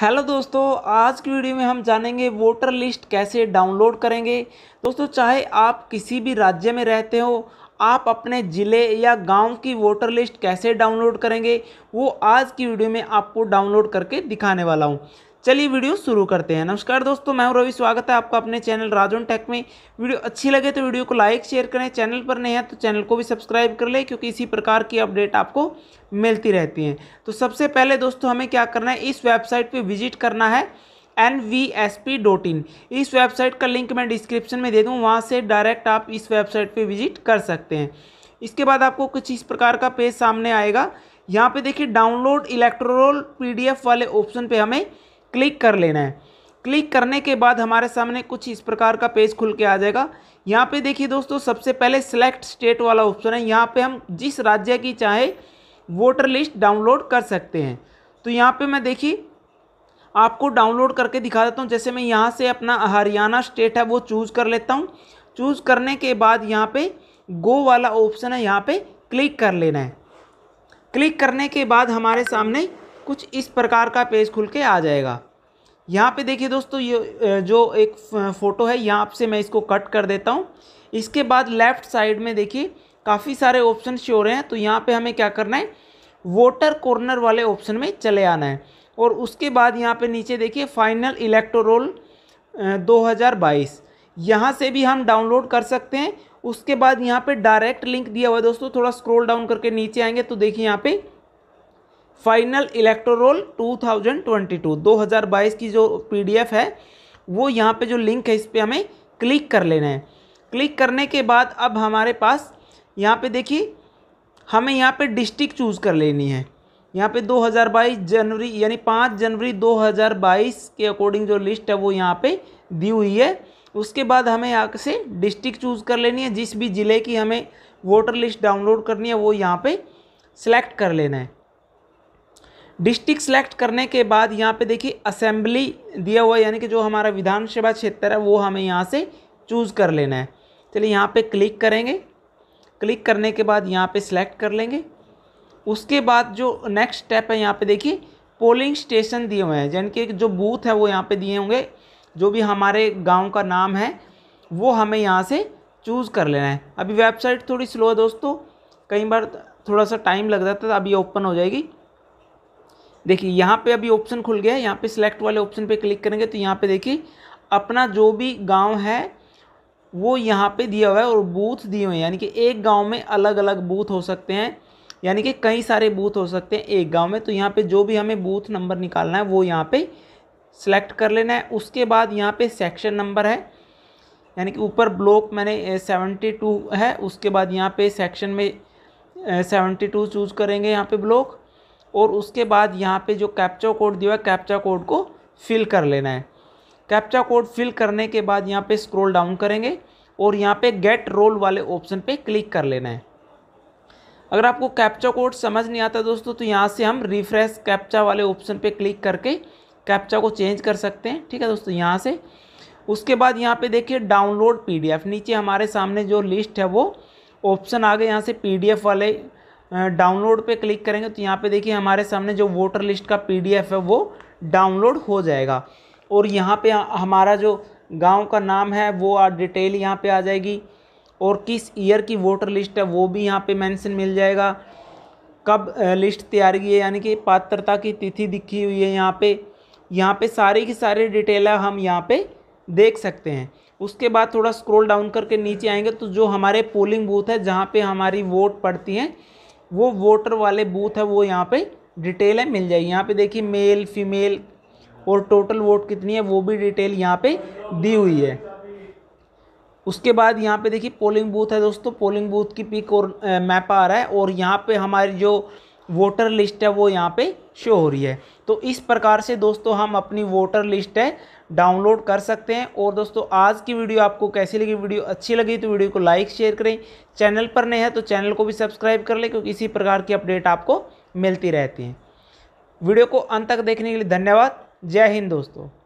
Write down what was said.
hello दोस्तों आज की वीडियो में हम जानेंगे वोटर लिस्ट कैसे डाउनलोड करेंगे दोस्तों चाहे आप किसी भी राज्य में रहते हो आप अपने ज़िले या गांव की वोटर लिस्ट कैसे डाउनलोड करेंगे वो आज की वीडियो में आपको डाउनलोड करके दिखाने वाला हूँ चलिए वीडियो शुरू करते हैं नमस्कार दोस्तों मैं हूं रवि स्वागत है आपका अपने चैनल राजन टेक में वीडियो अच्छी लगे तो वीडियो को लाइक शेयर करें चैनल पर नहीं है तो चैनल को भी सब्सक्राइब कर लें क्योंकि इसी प्रकार की अपडेट आपको मिलती रहती हैं तो सबसे पहले दोस्तों हमें क्या करना है इस वेबसाइट पर विजिट करना है N V S P dot in इस वेबसाइट का लिंक मैं डिस्क्रिप्शन में दे दूँ वहाँ से डायरेक्ट आप इस वेबसाइट पर विजिट कर सकते हैं इसके बाद आपको कुछ इस प्रकार का पेज सामने आएगा यहाँ पे देखिए डाउनलोड इलेक्ट्रोल पीडीएफ वाले ऑप्शन पे हमें क्लिक कर लेना है क्लिक करने के बाद हमारे सामने कुछ इस प्रकार का पेज खुल के आ जाएगा यहाँ पे देखिए दोस्तों सबसे पहले सेलेक्ट स्टेट वाला ऑप्शन है यहाँ पे हम जिस राज्य की चाहे वोटर लिस्ट डाउनलोड कर सकते हैं तो यहाँ पे मैं देखिए आपको डाउनलोड करके दिखा देता हूँ जैसे मैं यहाँ से अपना हरियाणा स्टेट है वो चूज़ कर लेता हूँ चूज़ करने के बाद यहाँ पर गो वाला ऑप्शन है यहाँ पर क्लिक कर लेना है क्लिक करने के बाद हमारे सामने कुछ इस प्रकार का पेज खुल के आ जाएगा यहाँ पे देखिए दोस्तों ये जो एक फ़ोटो है यहाँ से मैं इसको कट कर देता हूँ इसके बाद लेफ़्ट साइड में देखिए काफ़ी सारे ऑप्शन शो रहे हैं तो यहाँ पे हमें क्या करना है वोटर कॉर्नर वाले ऑप्शन में चले आना है और उसके बाद यहाँ पे नीचे देखिए फाइनल इलेक्टोरोल 2022 यहाँ से भी हम डाउनलोड कर सकते हैं उसके बाद यहाँ पे डायरेक्ट लिंक दिया हुआ है दोस्तों थोड़ा स्क्रोल डाउन करके नीचे आएंगे तो देखिए यहाँ पर फाइनल इलेक्टोरोल 2022 2022 की जो पीडीएफ है वो यहाँ पे जो लिंक है इस पर हमें क्लिक कर लेना है क्लिक करने के बाद अब हमारे पास यहाँ पे देखिए हमें यहाँ पे डिस्ट्रिक्ट चूज़ कर लेनी है यहाँ पे 2022 जनवरी यानी 5 जनवरी 2022 के अकॉर्डिंग जो लिस्ट है वो यहाँ पे दी हुई है उसके बाद हमें यहाँ से डिस्ट्रिक्ट चूज़ कर लेनी है जिस भी ज़िले की हमें वोटर लिस्ट डाउनलोड करनी है वो यहाँ पर सेलेक्ट कर लेना है डिस्ट्रिक्ट सेलेक्ट करने के बाद यहाँ पे देखिए असेंबली दिया हुआ है यानी कि जो हमारा विधानसभा क्षेत्र है वो हमें यहाँ से चूज़ कर लेना है चलिए यहाँ पे क्लिक करेंगे क्लिक करने के बाद यहाँ पे सेलेक्ट कर लेंगे उसके बाद जो नेक्स्ट स्टेप है यहाँ पे देखिए पोलिंग स्टेशन दिए हुए हैं यानी कि जो बूथ है वो यहाँ पर दिए होंगे जो भी हमारे गाँव का नाम है वो हमें यहाँ से चूज़ कर लेना है अभी वेबसाइट थोड़ी स्लो है दोस्तों कई बार थोड़ा सा टाइम लग जाता है तो अभी ओपन हो जाएगी देखिए यहाँ पे अभी ऑप्शन खुल गया है यहाँ पे सिलेक्ट वाले ऑप्शन पे क्लिक करेंगे तो यहाँ पे देखिए अपना जो भी गांव है वो यहाँ पे दिया हुआ है और बूथ दिए हुए हैं यानी कि एक गांव में अलग अलग बूथ हो सकते हैं यानी कि कई सारे बूथ हो सकते हैं एक गांव में तो यहाँ पे जो भी हमें बूथ नंबर निकालना है वो यहाँ पर सिलेक्ट कर लेना है उसके बाद यहाँ पर सेक्शन नंबर है यानी कि ऊपर ब्लॉक मैंने सेवेंटी टू है उसके बाद यहाँ पर सेक्शन में सेवेंटी टू चूज़ करेंगे यहाँ पर ब्लॉक और उसके बाद यहाँ पे जो कैप्चा कोड दिया है कैप्चा कोड को फिल कर लेना है कैप्चा कोड फिल करने के बाद यहाँ पे स्क्रॉल डाउन करेंगे और यहाँ पे गेट रोल वाले ऑप्शन पे क्लिक कर लेना है अगर आपको कैप्चा कोड समझ नहीं आता दोस्तों तो यहाँ से हम रिफ्रेश कैप्चा वाले ऑप्शन पर क्लिक करके कैप्चा को चेंज कर सकते हैं ठीक है दोस्तों यहाँ से उसके बाद यहाँ पे देखिए डाउनलोड पीडीएफ नीचे हमारे सामने जो लिस्ट है वो ऑप्शन आ गए यहाँ से पीडीएफ वाले डाउनलोड पे क्लिक करेंगे तो यहाँ पे देखिए हमारे सामने जो वोटर लिस्ट का पीडीएफ है वो डाउनलोड हो जाएगा और यहाँ पे हमारा जो गांव का नाम है वो डिटेल यहाँ पे आ जाएगी और किस ईयर की वोटर लिस्ट है वो भी यहाँ पे मेंशन मिल जाएगा कब लिस्ट तैयार की है यानी कि पात्रता की तिथि दिखी हुई है यहाँ पर यहाँ पर सारी की सारी डिटेल हम यहाँ पर देख सकते हैं उसके बाद थोड़ा स्क्रोल डाउन करके नीचे आएंगे तो जो हमारे पोलिंग बूथ है जहाँ पे हमारी वोट पड़ती हैं वो वोटर वाले बूथ है वो यहाँ पे डिटेल है मिल जाएगी यहाँ पे देखिए मेल फीमेल और टोटल वोट कितनी है वो भी डिटेल यहाँ पे दी हुई है उसके बाद यहाँ पे देखिए पोलिंग बूथ है दोस्तों पोलिंग बूथ की पिक और मैप आ रहा है और यहाँ पे हमारी जो वोटर लिस्ट है वो यहाँ पे शो हो रही है तो इस प्रकार से दोस्तों हम अपनी वोटर लिस्ट है डाउनलोड कर सकते हैं और दोस्तों आज की वीडियो आपको कैसी लगी वीडियो अच्छी लगी तो वीडियो को लाइक शेयर करें चैनल पर नए हैं तो चैनल को भी सब्सक्राइब कर लें क्योंकि इसी प्रकार की अपडेट आपको मिलती रहती हैं वीडियो को अंत तक देखने के लिए धन्यवाद जय हिंद दोस्तों